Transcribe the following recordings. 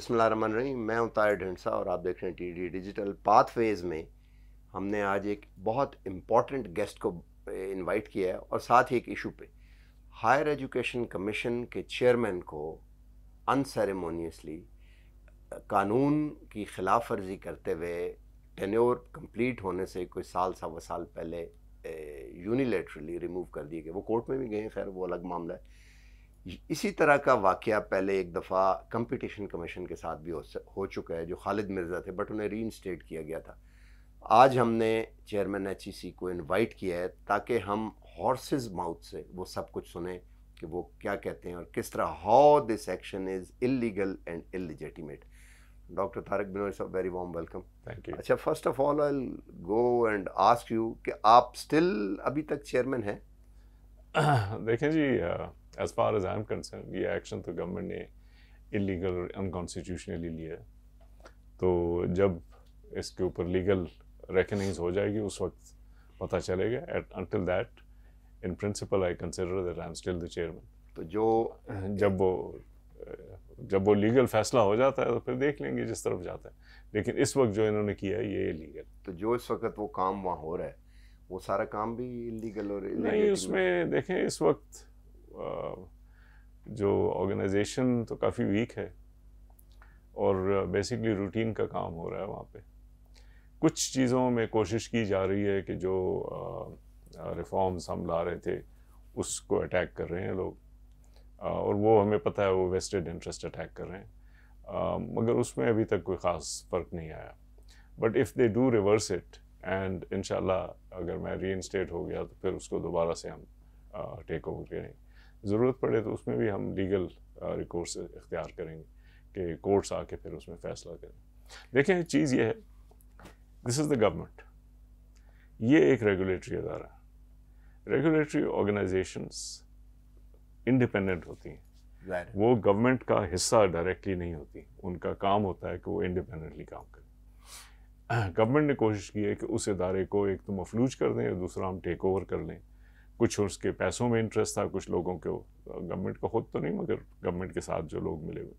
बिस्मिल्लाहमान रही मैं हूं तायर ढिंडसा और आप देख रहे हैं टी डी डिजिटल पाथवेज में हमने आज एक बहुत इम्पॉर्टेंट गेस्ट को इनवाइट किया है और साथ ही एक इशू पे हायर एजुकेशन कमीशन के चेयरमैन को अनसेरेमोनियसली कानून की खिलाफ वर्जी करते हुए टेन्योर कंप्लीट होने से कोई साल सवा साल पहले यूनिलेटरली रिमूव कर दिए गए वो कोर्ट में भी गए खैर वो अलग मामला है इसी तरह का वाक़ पहले एक दफ़ा कंपटीशन कमीशन के साथ भी हो, हो चुका है जो खालिद मिर्ज़ा थे बट उन्हें री इंस्टेट किया गया था आज हमने चेयरमैन एच e को इनवाइट किया है ताकि हम हॉर्सेज माउथ से वो सब कुछ सुने कि वो क्या कहते हैं और किस तरह how this action is illegal and illegitimate doctor Tariq Banuri साहब very warm welcome thank you अच्छा first of all I go and ask you कि आप स्टिल अभी तक चेयरमैन हैं देखें जी uh... far as I am concern ये एक्शन तो गवर्नमेंट ने इलीगल और अनकॉन्स्टिट्यूशनली लिया है तो जब इसके ऊपर लीगल रेकनिंग्स हो जाएगी उस वक्त पता चलेगा at until that in principle I consider that I am still the chairman तो जो जब वो जब वो लीगल फैसला हो जाता है तो फिर देख लेंगे जिस तरफ जाता है लेकिन इस वक्त जो इन्होंने किया है ये इलीगल तो जो इस वक्त वो काम वहाँ हो रहा है वो सारा काम भी इलीगल और नहीं उसमें देखें इस वक्त जो ऑर्गेनाइजेशन तो काफ़ी वीक है और बेसिकली रूटीन का काम हो रहा है वहाँ पे कुछ चीज़ों में कोशिश की जा रही है कि जो रिफॉर्म्स हम ला रहे थे उसको अटैक कर रहे हैं लोग और वो हमें पता है वो वेस्टेड इंटरेस्ट अटैक कर रहे हैं मगर उसमें अभी तक कोई ख़ास फ़र्क नहीं आया but if they do reverse it and in अगर मैं री हो गया तो फिर उसको दोबारा से हम टेक ओवर करेंगे ज़रूरत पड़े तो उसमें भी हम लीगल रिकोर्स uh, इख्तियार करेंगे कि कोर्ट्स आके फिर उसमें फ़ैसला करें देखें चीज़ ये है दिस इज़ द गवर्नमेंट ये एक रेगुलेटरी अदारा रेगुलेटरी ऑर्गेनाइजेशंस इंडिपेंडेंट होती हैं वो गवर्नमेंट का हिस्सा डायरेक्टली नहीं होती उनका काम होता है कि वो इंडिपेंडेंटली काम करें गवर्नमेंट ने कोशिश की है कि उस इदारे को एक तो मफलूज कर दें दूसरा हम टेक ओवर कर लें कुछ उसके पैसों में इंटरेस्ट था कुछ लोगों को गवर्नमेंट का खुद तो नहीं मगर गवर्नमेंट के साथ जो लोग मिले हुए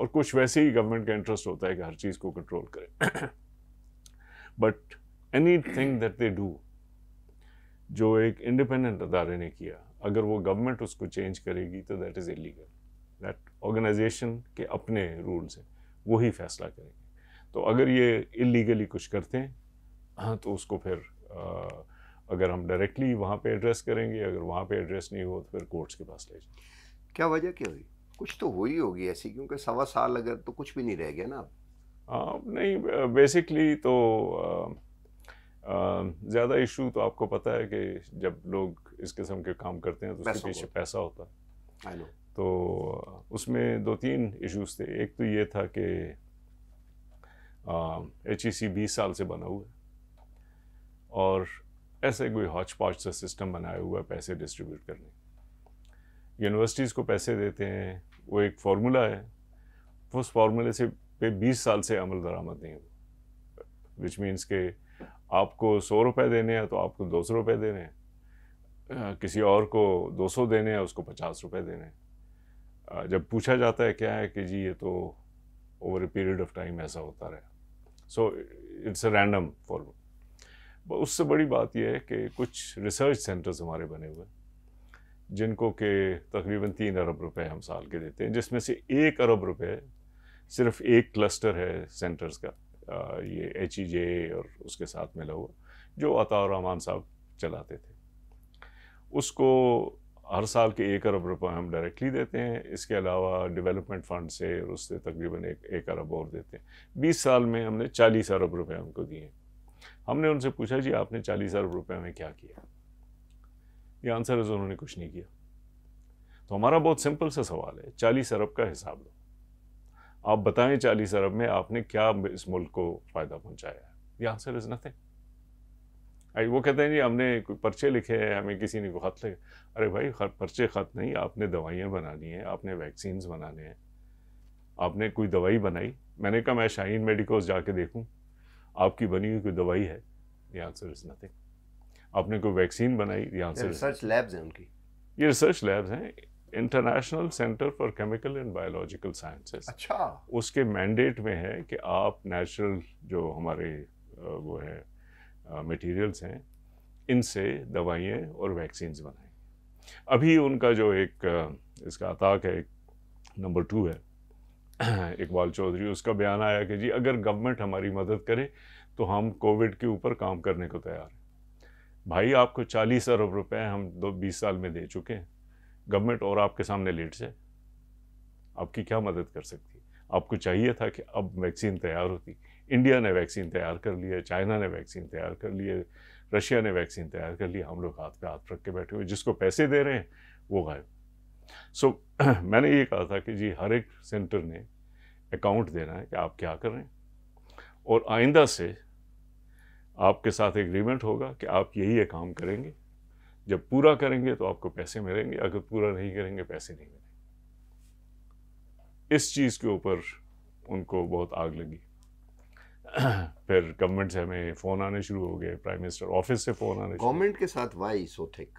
और कुछ वैसे ही गवर्नमेंट का इंटरेस्ट होता है कि हर चीज़ को कंट्रोल करें but anything that they do जो एक इंडिपेंडेंट अदारे ने किया अगर वो गवर्नमेंट उसको चेंज करेगी तो that is illegal that organisation के अपने रूल्स हैं वही फैसला करेंगे तो अगर ये इलीगली कुछ करते हैं हाँ तो उसको फिर आ, अगर हम डायरेक्टली वहाँ पे एड्रेस करेंगे अगर वहाँ पे एड्रेस नहीं हो तो फिर कोर्ट्स के पास ले जाए क्या वजह क्या हुई कुछ तो हुई होगी ऐसी क्योंकि सवा साल अगर तो कुछ भी नहीं रह गया ना आप नहीं बेसिकली तो ज़्यादा इशू तो आपको पता है कि जब लोग इस किस्म के काम करते हैं तो उसके पीछे पैसा होता है तो उसमें दो तीन इश्यूज थे एक तो ये था कि एच ई सी बीस साल से बना हुआ है और ऐसे कोई हॉच पॉच सा सिस्टम बनाया हुआ पैसे डिस्ट्रीब्यूट करने यूनिवर्सिटीज़ को पैसे देते हैं वो एक फार्मूला है उस फार्मूले से पे 20 साल से अमल दरामद नहीं हुआ विच मीन्स के आपको सौ रुपए देने हैं तो आपको दो सौ रुपये देने हैं किसी और को दो सौ देने हैं उसको पचास रुपये देने हैं जब पूछा जाता है क्या है कि जी ये तो over a period of time ऐसा होता रहे so it's a random formula उससे बड़ी बात यह है कि कुछ रिसर्च सेंटर्स हमारे बने हुए जिनको के तकरीबन तीन अरब रुपए हम साल के देते हैं जिसमें से एक अरब रुपए सिर्फ एक क्लस्टर है सेंटर्स का ये एच ई जे और उसके साथ मिला हुआ जो अताउर रहमान साहब चलाते थे उसको हर साल के एक अरब रुपए हम डायरेक्टली देते हैं इसके अलावा डेवलपमेंट फंड से और उससे तकरीबन एक एक अरब और देते हैं बीस साल में हमने चालीस अरब रुपए हमको दिए हैं हमने उनसे पूछा जी आपने चालीस अरब रुपये में क्या किया ये आंसर है उन्होंने कुछ नहीं किया तो हमारा बहुत सिंपल सा सवाल है चालीस अरब का हिसाब लो आप बताएं चालीस अरब में आपने क्या इस मुल्क को फ़ायदा पहुंचाया है ये आंसर इज़ नथिंग आई वो कहते हैं जी हमने कोई पर्चे लिखे हैं हमें किसी ने को ख़त लिखा अरे भाई पर्चे ख़त नहीं आपने दवाइयाँ बनानी हैं आपने वैक्सीन्स बनाने हैं आपने कोई दवाई बनाई मैंने कहा मैं शाहीन मेडिकोज जाके देखूँ आपकी बनी हुई कोई दवाई है दी आंसर इज नथिंग आपने कोई वैक्सीन बनाई दी आंसर रिसर्च लैब्स हैं उनकी ये रिसर्च लैब्स हैं international centre for chemical and biological sciences अच्छा उसके मैंडेट में है कि आप नेचुरल जो हमारे वो है मटेरियल्स हैं इनसे दवाइयाँ और वैक्सीन बनाएं अभी उनका जो एक इसका अताक है नंबर टू है इकबाल चौधरी उसका बयान आया कि जी अगर गवर्नमेंट हमारी मदद करे तो हम कोविड के ऊपर काम करने को तैयार हैं भाई आपको चालीस अरब रुपए हम दो बीस साल में दे चुके हैं गवर्नमेंट और आपके सामने लेट जाए आपकी क्या मदद कर सकती है आपको चाहिए था कि अब वैक्सीन तैयार होती इंडिया ने वैक्सीन तैयार कर लिया चाइना ने वैक्सीन तैयार कर लिए रशिया ने वैक्सीन तैयार कर लिया हम लोग हाथ पे हाथ रख के बैठे हुए जिसको पैसे दे रहे हैं वो गायब सो so, मैंने ये कहा था कि जी हर एक सेंटर ने अकाउंट देना है कि आप क्या कर रहे हैं और आइंदा से आपके साथ एग्रीमेंट होगा कि आप यही काम करेंगे जब पूरा करेंगे तो आपको पैसे मिलेंगे अगर पूरा नहीं करेंगे पैसे नहीं मिलेंगे इस चीज़ के ऊपर उनको बहुत आग लगी फिर गवर्नमेंट से हमें फ़ोन आने शुरू हो गए प्राइम मिनिस्टर ऑफिस से फ़ोन आने गवर्नमेंट के साथ why so think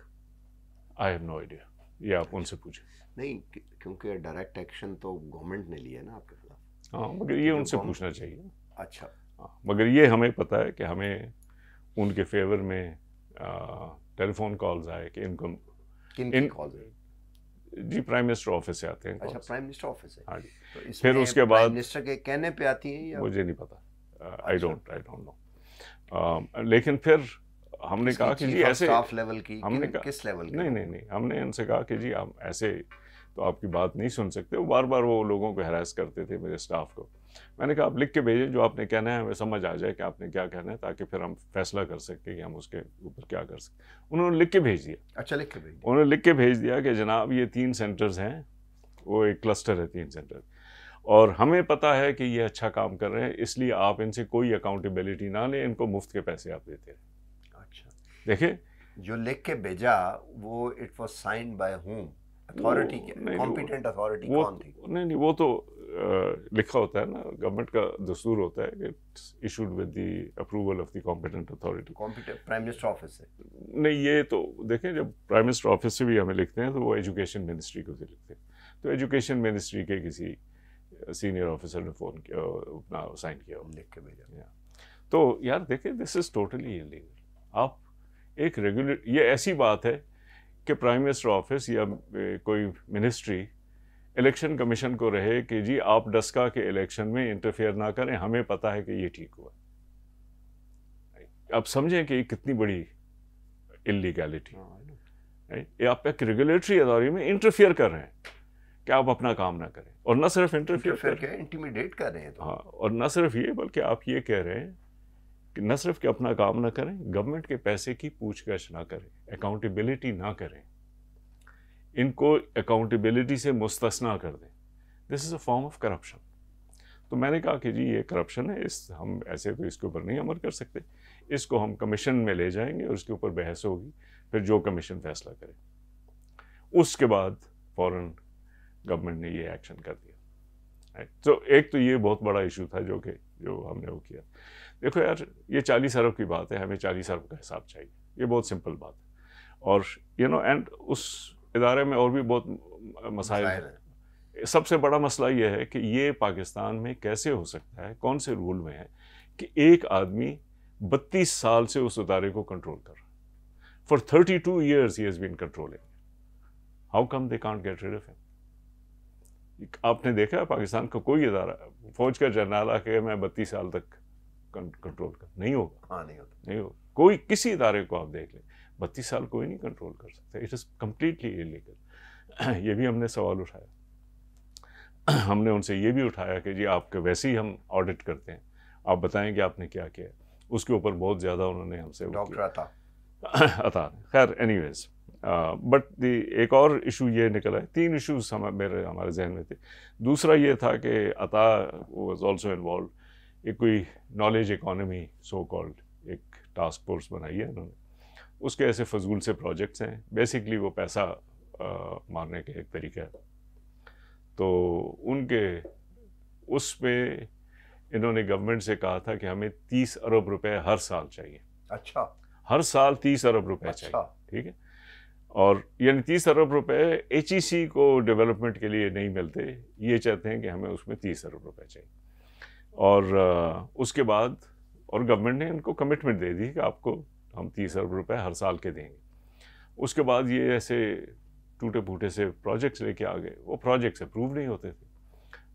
I have no idea ये आप उनसे पूछें नहीं क्योंकि डायरेक्ट एक्शन तो गवर्नमेंट ने लिया ना आपके खिलाफ हाँ मगर ये उनसे पूछना चाहिए अच्छा हाँ, मगर ये हमें पता है कि हमें उनके फेवर में टेलीफोन कॉल्स आए कि इनको किन कॉल्स आए जी प्राइम मिनिस्टर ऑफिस से आते हैं अच्छा प्राइम मिनिस्टर ऑफिस से हाँ जी तो फिर उसके बाद मिनिस्टर के कहने पे आती है या मुझे नहीं पता I don't I don't know लेकिन फिर हमने कहा कि जी ऐसे स्टाफ लेवल की हमने कहा किस लेवल की? नहीं नहीं नहीं हमने इनसे कहा कि जी आप ऐसे तो आपकी बात नहीं सुन सकते वो बार बार वो लोगों को हरास करते थे मेरे स्टाफ को मैंने कहा आप लिख के भेजें जो आपने कहना है हमें समझ आ जाए कि आपने क्या कहना है ताकि फिर हम फैसला कर सकें कि हम उसके ऊपर क्या कर सकते उन्होंने लिख के भेज दिया अच्छा लिख के भेज उन्होंने लिख के भेज दिया कि जनाब ये तीन सेंटर्स हैं वो एक क्लस्टर है तीन सेंटर और हमें पता है कि ये अच्छा काम कर रहे हैं इसलिए आप इनसे कोई अकाउंटेबिलिटी ना लें इनको मुफ्त के पैसे आप देते हैं देखिए जो लिख के भेजा वो it was sign by home authority competent authority कौन थी नहीं नहीं वो तो आ, लिखा होता है ना गवर्नमेंट का दसूर होता है it's issued with the approval of the competent authority competent prime minister office से नहीं ये तो देखें जब प्राइम मिनिस्टर ऑफिस से भी हमें लिखते हैं तो वो एजुकेशन मिनिस्ट्री को भी लिखते हैं तो एजुकेशन मिनिस्ट्री के किसी सीनियर ऑफिसर ने फ़ोन किया अपना साइन किया लिख के भेजा तो यार देखें दिस इज़ टोटली इलीगल आप एक रेगुलर ये ऐसी बात है कि प्राइम मिनिस्टर ऑफिस या कोई मिनिस्ट्री इलेक्शन कमीशन को रहे कि जी आप डस्का के इलेक्शन में इंटरफेयर ना करें हमें पता है कि ये ठीक हुआ आप समझें कि ये कितनी बड़ी इलीगैलिटी हाँ, ये आप एक रेगुलेटरी अथॉरिटी में इंटरफेयर कर रहे हैं कि आप अपना काम ना करें और ना सिर्फ इंटरफेयर कर इंटीमिडेट कर रहे हैं तो हाँ और ना सिर्फ ये बल्कि आप ये कह रहे हैं न सिर्फ कि अपना काम ना करें गवर्नमेंट के पैसे की पूछगछ ना करें अकाउंटेबिलिटी ना करें इनको अकाउंटेबिलिटी से मुस्तना कर दें this is a form of corruption तो मैंने कहा कि जी ये करप्शन है इस हम ऐसे तो इसके ऊपर नहीं अमल कर सकते इसको हम कमीशन में ले जाएंगे और उसके ऊपर बहस होगी फिर जो कमीशन फैसला करे उसके बाद फ़ौरन गवर्नमेंट ने ये एक्शन कर दिया तो एक तो ये बहुत बड़ा इशू था जो कि जो हमने वो किया देखो यार ये चालीस अरब की बात है हमें चालीस अरब का हिसाब चाहिए ये बहुत सिंपल बात है और यू नो एंड उस इदारे में और भी बहुत मसाइल हैं सबसे बड़ा मसला ये है कि ये पाकिस्तान में कैसे हो सकता है कौन से रूल में है कि एक आदमी बत्तीस साल से उस इदारे को कंट्रोल कर रहा है for thirty two years he has been controlling how come they can't get rid of आपने देखा पाकिस्तान का कोई इदारा फौज का जरनाला आके मैं बत्तीस साल तक कंट्रोल कर नहीं होगा हाँ नहीं होगा नहीं होगा कोई किसी इदारे को आप देख लें बत्तीस साल कोई नहीं कंट्रोल कर सकता इट इज़ कम्प्लीटली इलीगल ये भी हमने सवाल उठाया हमने उनसे ये भी उठाया कि जी आपके वैसे ही हम ऑडिट करते हैं आप बताएं कि आपने क्या किया उसके ऊपर बहुत ज़्यादा उन्होंने हमसे डॉक्टर अता अता खैर एनी वेज़ बट एक और इशू ये निकला है तीन इशूज़ हम मेरे हमारे जहन में थे दूसरा ये था कि अता वॉज ऑल्सो इन्वॉल्व एक कोई नॉलेज इकोनॉमी सो कॉल्ड एक टास्क फोर्स बनाई है इन्होंने उसके ऐसे फजूल से प्रोजेक्ट्स हैं बेसिकली वो पैसा आ, मारने का एक तरीका है तो उनके उस पर इन्होंने गवर्नमेंट से कहा था कि हमें तीस अरब रुपए हर साल चाहिए अच्छा हर साल तीस अरब रुपए अच्छा। चाहिए ठीक है और यानी तीस अरब रुपए एच e को डेवलपमेंट के लिए नहीं मिलते ये चाहते हैं कि हमें उसमें तीस अरब रुपए चाहिए और उसके बाद और गवर्नमेंट ने इनको कमिटमेंट दे दी कि आपको हम तीस अरब रुपए हर साल के देंगे उसके बाद ये ऐसे टूटे फूटे से प्रोजेक्ट्स लेके आ गए वो प्रोजेक्ट्स अप्रूव नहीं होते थे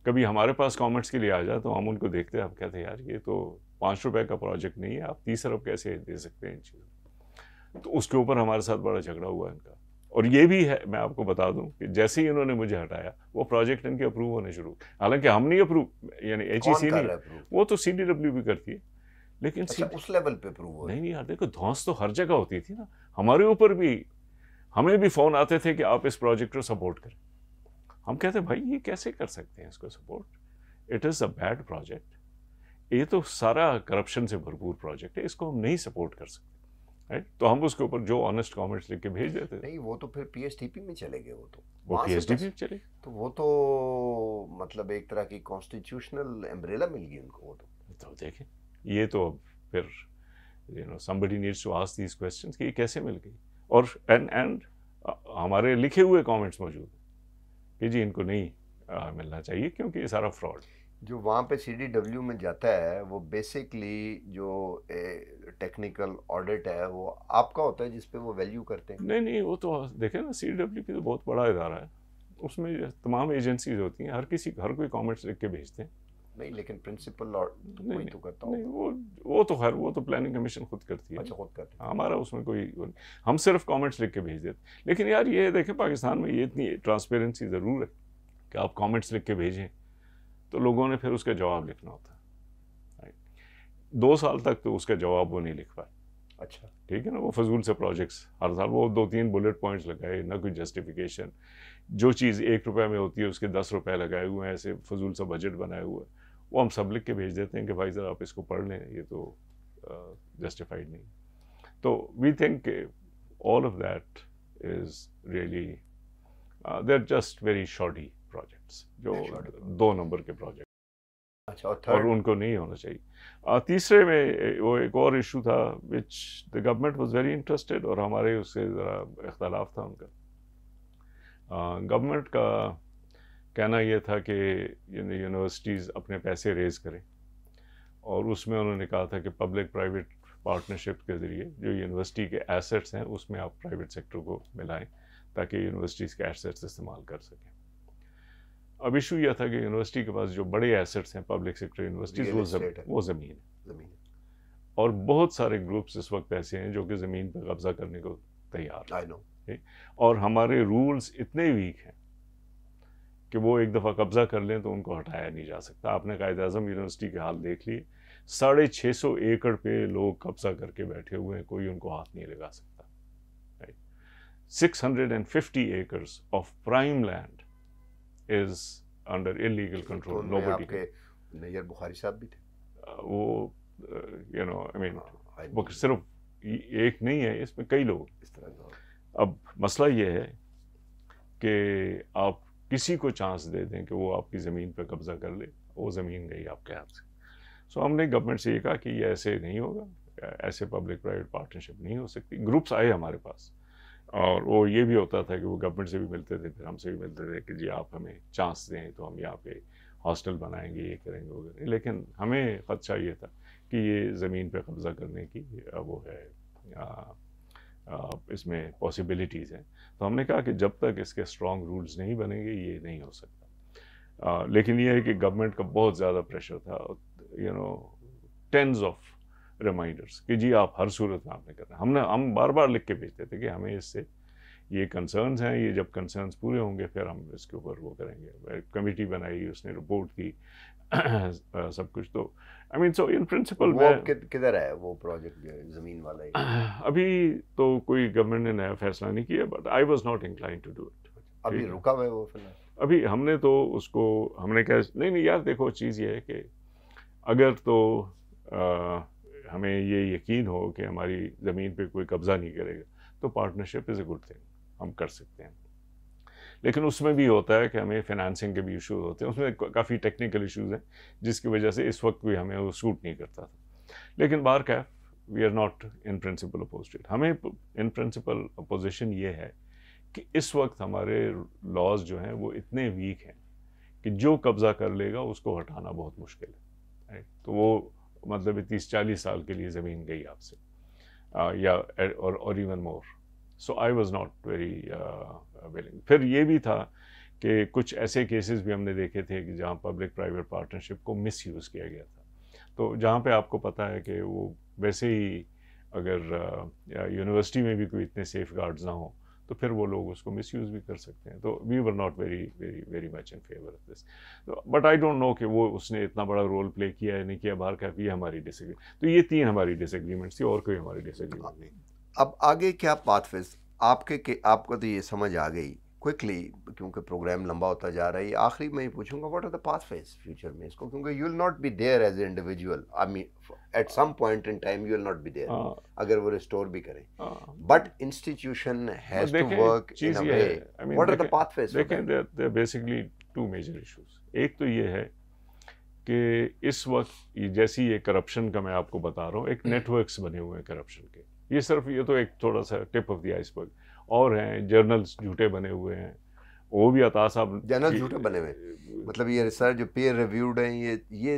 कभी हमारे पास कमेंट्स के लिए आ जाए तो हम उनको देखते हैं हम कहते हैं यार ये तो पाँच रुपये का प्रोजेक्ट नहीं है आप तीस अरब कैसे दे सकते हैं इन चीज़ों तो उसके ऊपर हमारे साथ बड़ा झगड़ा हुआ इनका और ये भी है मैं आपको बता दूं कि जैसे ही इन्होंने मुझे हटाया वो प्रोजेक्ट इनके अप्रूव होने शुरू हालांकि हम नहीं अप्रूव यानी एच ई सी नहीं वो तो सी डी डब्ल्यू भी करती है लेकिन अच्छा, उस लेवल पे अप्रूव हो नहीं नहीं यार देखो धौस तो हर जगह होती थी ना हमारे ऊपर भी हमें भी फ़ोन आते थे कि आप इस प्रोजेक्ट को सपोर्ट करें हम कहते भाई ये कैसे कर सकते हैं इसको support it is a bad project ये तो सारा करप्शन से भरपूर प्रोजेक्ट है इसको हम नहीं सपोर्ट कर सकते राइट तो हम उसके ऊपर जो ऑनेस्ट कॉमेंट्स लिख के भेज देते नहीं वो तो फिर पीएसटीपी में चले गए वो तो वो पीएसटीपी में चले तो वो तो मतलब एक तरह की कॉन्स्टिट्यूशनल एम्ब्रेला मिल गई उनको वो तो तो देखें ये तो अब फिर you know somebody needs to ask these questions कि ये कैसे मिल गई और एंड एंड हमारे लिखे हुए कमेंट्स मौजूद कि जी इनको नहीं आ, मिलना चाहिए क्योंकि ये सारा फ्रॉड है जो वहाँ पे सी में जाता है वो बेसिकली जो टेक्निकल ऑडिट है वो आपका होता है जिसपे वो वैल्यू करते हैं नहीं नहीं वो तो देखें ना सी डब्ल्यू तो बहुत बड़ा इदारा है उसमें तमाम एजेंसीज होती हैं हर किसी हर कोई कॉमेंट्स लिख के भेजते हैं नहीं लेकिन प्रिंसिपल और तो नहीं, तो करता नहीं, वो वो तो खैर वो तो प्लानिंग कमीशन खुद करती है अच्छा खुद करती है हमारा उसमें कोई हम सिर्फ कमेंट्स लिख के भेज देते लेकिन यार ये देखें पाकिस्तान में ये इतनी ट्रांसपेरेंसी ज़रूर है कि आप कमेंट्स लिख के भेजें तो लोगों ने फिर उसका जवाब लिखना होता है दो साल तक तो उसका जवाब वो नहीं लिख पाए अच्छा ठीक है ना वो फजूल से प्रोजेक्ट्स हर साल वो दो तीन बुलेट पॉइंट्स लगाए ना कोई जस्टिफिकेशन जो चीज़ एक रुपये में होती है उसके दस रुपये लगाए हुए हैं ऐसे फजूल सा बजट बनाए हुए वो हम सब लिख के भेज देते हैं कि भाई ज़रा आप इसको पढ़ लें ये तो जस्टिफाइड uh, नहीं तो we think all of that is really there just very shoddy projects जो दो नंबर के प्रोजेक्ट अच्छा और, और उनको नहीं होना चाहिए आ, तीसरे में वो एक और इशू था which the government was very interested और हमारे उससे ज़रा इख्तलाफ था उनका गवर्नमेंट का कहना यह था कि यूनिवर्सिटीज़ अपने पैसे रेज करें और उसमें उन्होंने कहा था कि पब्लिक प्राइवेट पार्टनरशिप के ज़रिए जो यूनिवर्सिटी के एसेट्स हैं उसमें आप प्राइवेट सेक्टर को मिलाएं ताकि यूनिवर्सिटीज़ के एसेट्स इस्तेमाल कर सकें अब इशू यह था कि यूनिवर्सिटी के पास जो बड़े एसेट्स हैं पब्लिक सेक्टर यूनिवर्सिटीज वो जमीन वो ज़मीन है और बहुत सारे ग्रुप्स इस वक्त ऐसे हैं जो कि ज़मीन पर कब्जा करने को तैयार आई नो और हमारे रूल्स इतने वीक हैं कि वो एक दफ़ा कब्ज़ा कर लें तो उनको हटाया नहीं जा सकता आपने कायद अजम यूनिवर्सिटी के हाल देख लिए साढ़े छः सौ एकड़ पे लोग कब्जा करके बैठे हुए हैं कोई उनको हाथ नहीं लगा सकता six hundred and fifty acres of prime land is under illegal control nobody के नैयर बुखारी साहब भी थे uh, वो यू नो आई मीन सिर्फ एक नहीं है इसमें कई लोग इस तरह अब मसला ये है कि आप किसी को चांस दे दें कि वो आपकी ज़मीन पर कब्ज़ा कर ले वो ज़मीन गई आपके हाथ से सो हमने गवर्नमेंट से ये कहा कि ये ऐसे नहीं होगा ऐसे पब्लिक प्राइवेट पार्टनरशिप नहीं हो सकती ग्रुप्स आए हमारे पास और वो ये भी होता था कि वो गवर्नमेंट से भी मिलते थे फिर हमसे भी मिलते थे कि जी आप हमें चांस दें तो हम यहाँ पे हॉस्टल बनाएंगे ये करेंगे वो करेंगे लेकिन हमें खदशा ये था कि ये ज़मीन पे कब्ज़ा करने की वो है इसमें पॉसिबिलिटीज़ हैं तो हमने कहा कि जब तक इसके स्ट्रॉन्ग रूल्स नहीं बनेंगे ये नहीं हो सकता आ, लेकिन ये है कि गवर्नमेंट का बहुत ज़्यादा प्रेशर था you know tens of reminders कि जी आप हर सूरत में आपने करना हमने हम बार बार लिख के भेजते थे कि हमें इससे ये कंसर्न्स हैं ये जब कंसर्न्स पूरे होंगे फिर हम इसके ऊपर वो करेंगे कमेटी बनाई उसने रिपोर्ट की सब कुछ तो I mean so in principle में किधर है वो प्रोजेक्ट ज़मीन वाला ही अभी तो कोई गवर्नमेंट ने नया फैसला नहीं किया but I was not incline to do it अभी रुका हुआ है वो फिलहाल अभी हमने तो उसको हमने कहा नहीं नहीं यार देखो चीज़ ये है कि अगर तो आ, हमें ये यकीन हो कि हमारी ज़मीन पे कोई कब्ज़ा नहीं करेगा तो partnership is a good thing हम कर सकते हैं लेकिन उसमें भी होता है कि हमें फिनंसिंग के भी इशूज़ होते हैं उसमें काफ़ी टेक्निकल इशूज़ हैं जिसकी वजह से इस वक्त भी हमें वो सूट नहीं करता था लेकिन बार कैफ we are not in principle opposite हमें इन प्रिंसिपल अपोजिशन ये है कि इस वक्त हमारे लॉज जो हैं वो इतने वीक हैं कि जो कब्ज़ा कर लेगा उसको हटाना बहुत मुश्किल है तो वो मतलब तीस चालीस साल के लिए ज़मीन गई आपसे या और even more so I was not very willing फिर ये भी था कि कुछ ऐसे केसेस भी हमने देखे थे कि जहाँ पब्लिक प्राइवेट पार्टनरशिप को मिस यूज़ किया गया था तो जहाँ पे आपको पता है कि वो वैसे ही अगर uh, यूनिवर्सिटी में भी कोई इतने सेफ गार्ड्स ना हों तो फिर वो लोग उसको यूज़ भी कर सकते हैं तो we were not very very very much in favour of this but I don't know कि वो उसने इतना बड़ा रोल प्ले किया है नहीं किया बाहर का भी हमारी डिसग्रीमेंट तो ये तीन हमारी डिसग्रीमेंट्स थी और कोई हमारी डिसग्रीमेंट नहीं अब आगे क्या पाथफेज आपके के आपको तो ये समझ आ गई क्विकली क्योंकि प्रोग्राम लंबा होता जा रहा है आखिरी में ही पूछूंगा what are the pathways future में इसको क्योंकि you will not be there as a individual I mean at some point in time you will not be there अगर वो रिस्टोर भी करें but institution has to work in a way what are the pathways देखें there basically two major issues एक तो ये है कि इस वक्त जैसी ये करप्शन का मैं आपको बता रहा हूँ एक नेटवर्क्स हम्म। बने हुए हैं करप्शन के ये सिर्फ ये तो एक थोड़ा सा टिप ऑफ द आइसबर्ग और हैं जर्नल्स झूठे बने हुए हैं वो भी अता साहब जर्नल झूठे बने हुए मतलब ये रिसर्च जो पेयर रिव्यूड हैं ये ये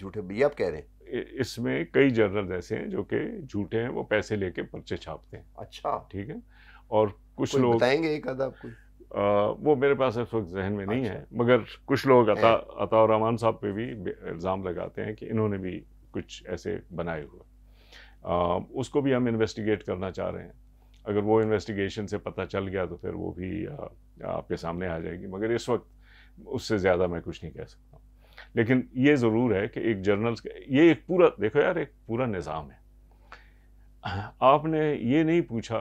झूठे ये आप कह रहे हैं इसमें कई जर्नल ऐसे हैं जो कि झूठे हैं वो पैसे लेके पर्चे छापते हैं अच्छा ठीक है और कुछ लोग बताएंगे एक अदा आपको आ, वो मेरे पास इस वक्त जहन में नहीं अच्छा। है मगर कुछ लोग अता अताउर रहमान साहब पे भी इल्ज़ाम लगाते हैं कि इन्होंने भी कुछ ऐसे बनाए हुए उसको भी हम इन्वेस्टिगेट करना चाह रहे हैं अगर वो इन्वेस्टिगेशन से पता चल गया तो फिर वो भी आपके सामने आ जाएगी मगर इस वक्त उससे ज़्यादा मैं कुछ नहीं कह सकता लेकिन ये ज़रूर है कि एक जर्नल्स ये एक पूरा देखो यार एक पूरा निज़ाम है आपने ये नहीं पूछा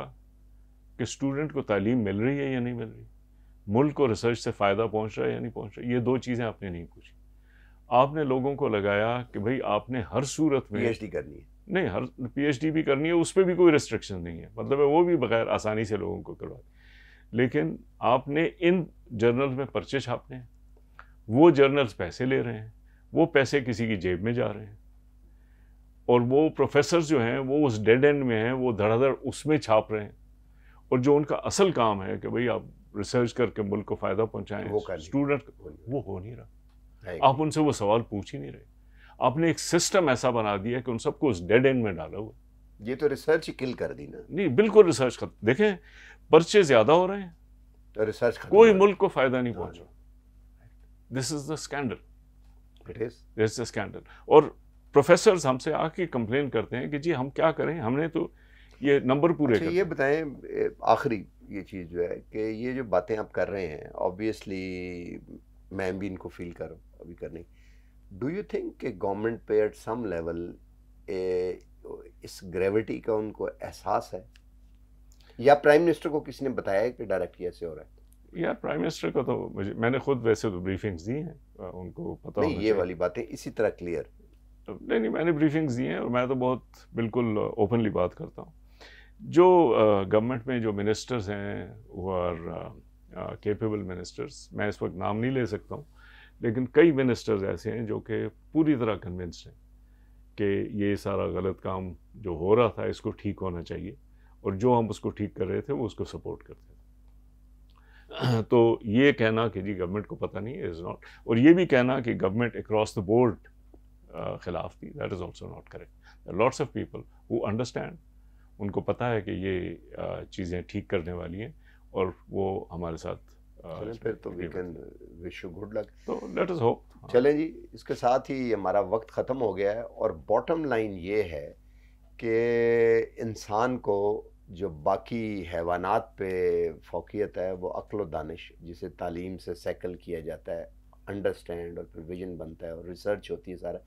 कि स्टूडेंट को तालीम मिल रही है या नहीं मिल रही मुल्क को रिसर्च से फ़ायदा पहुंच रहा है या नहीं पहुंच रहा ये दो चीज़ें आपने नहीं पूछी आपने लोगों को लगाया कि भाई आपने हर सूरत में करनी है नहीं हर पीएचडी भी करनी है उस पर भी कोई रिस्ट्रिक्शन नहीं है मतलब है वो भी बगैर आसानी से लोगों को करवा लेकिन आपने इन जर्नल्स में छापने हैं वो जर्नल्स पैसे ले रहे हैं वो पैसे किसी की जेब में जा रहे हैं और वो प्रोफेसर जो हैं वो उस डेड एंड में हैं वो धड़ाधड़ उसमें छाप रहे हैं और जो उनका असल काम है कि भाई आप रिसर्च करके मुल्क को फ़ायदा पहुँचाएँ स्टूडेंट वो हो नहीं रहा आप उनसे वो सवाल पूछ ही नहीं रहे आपने एक सिस्टम ऐसा बना दिया कि उन सबको उस डेड एंड में डाला हुआ ये तो रिसर्च ही किल कर दी ना नहीं बिल्कुल रिसर्च कर देखें पर्चे ज्यादा हो रहे हैं तो रिसर्च कोई मुल्क को फायदा नहीं पहुंच रहा this is the scandal it is this the scandal और प्रोफेसर हमसे आके कंप्लेन करते हैं कि जी हम क्या करें हमने तो ये नंबर पूरे अच्छा, ये बताएं आखिरी ये चीज़ जो है कि ये जो बातें आप कर रहे हैं ऑब्वियसली मैं भी इनको फील कर अभी करने की डू यू थिंक कि गवर्नमेंट पे एट सम लेवल इस ग्रेविटी का उनको एहसास है या प्राइम मिनिस्टर को किसी ने बताया कि डायरेक्ट ऐसे हो रहा है यार प्राइम मिनिस्टर को तो मुझे मैंने खुद वैसे तो ब्रीफिंग्स दी हैं उनको पता नहीं ये वाली बातें इसी तरह क्लियर नहीं नहीं मैंने ब्रीफिंग्स दी हैं और मैं तो बहुत बिल्कुल ओपनली बात करता हूँ जो गवर्नमेंट में जो मिनिस्टर्स हैं वो आर केपेबल मिनिस्टर्स मैं इस वक्त नाम नहीं ले सकता हूँ लेकिन कई मिनिस्टर्स ऐसे हैं जो कि पूरी तरह कन्विंस्ड हैं कि ये सारा गलत काम जो हो रहा था इसको ठीक होना चाहिए और जो हम उसको ठीक कर रहे थे वो उसको सपोर्ट करते थे तो ये कहना कि जी गवर्नमेंट को पता नहीं है इज़ नॉट और ये भी कहना कि गवर्नमेंट अक्रॉस द बोर्ड खिलाफ थी that is also not correct lots of people who understand उनको पता है कि ये चीज़ें ठीक करने वाली हैं और वो हमारे साथ हाँ, चलें फिर तो we can wish you good luck तो लेट अस होप चलें जी इसके साथ ही हमारा वक्त ख़त्म हो गया है और बॉटम लाइन ये है कि इंसान को जो बाकी हैवानात पे फोकियत है वो अक्ल दानिश जिसे तालीम से सैकल किया जाता है अंडरस्टैंड और फिर विजन बनता है और रिसर्च होती है सारा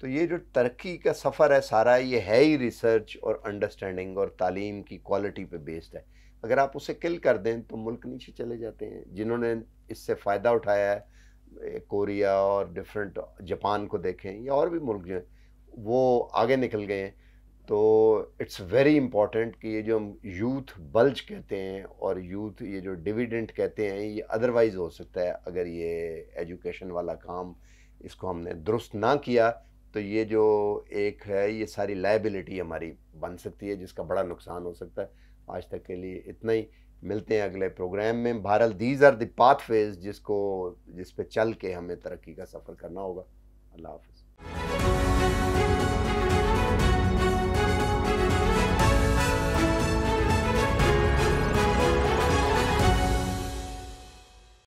तो ये जो तरक्की का सफ़र है सारा ये है ही रिसर्च और अंडरस्टैंडिंग और तालीम की क्वालिटी पे बेस्ड है अगर आप उसे किल कर दें तो मुल्क नीचे चले जाते हैं जिन्होंने इससे फ़ायदा उठाया है कोरिया और डिफरेंट जापान को देखें या और भी मुल्क जो हैं वो आगे निकल गए हैं तो इट्स वेरी इम्पॉर्टेंट कि ये जो हम यूथ बल्ज कहते हैं और यूथ ये जो डिविडेंट कहते हैं ये अदरवाइज़ हो सकता है अगर ये एजुकेशन वाला काम इसको हमने दुरुस्त ना किया तो ये जो एक है ये सारी लाइबिलिटी हमारी बन सकती है जिसका बड़ा नुकसान हो सकता है आज तक के लिए इतना ही मिलते हैं अगले प्रोग्राम में Bharat these are the pathways जिसको जिस पे चल के हमें तरक्की का सफ़र करना होगा अल्लाह हाफिज़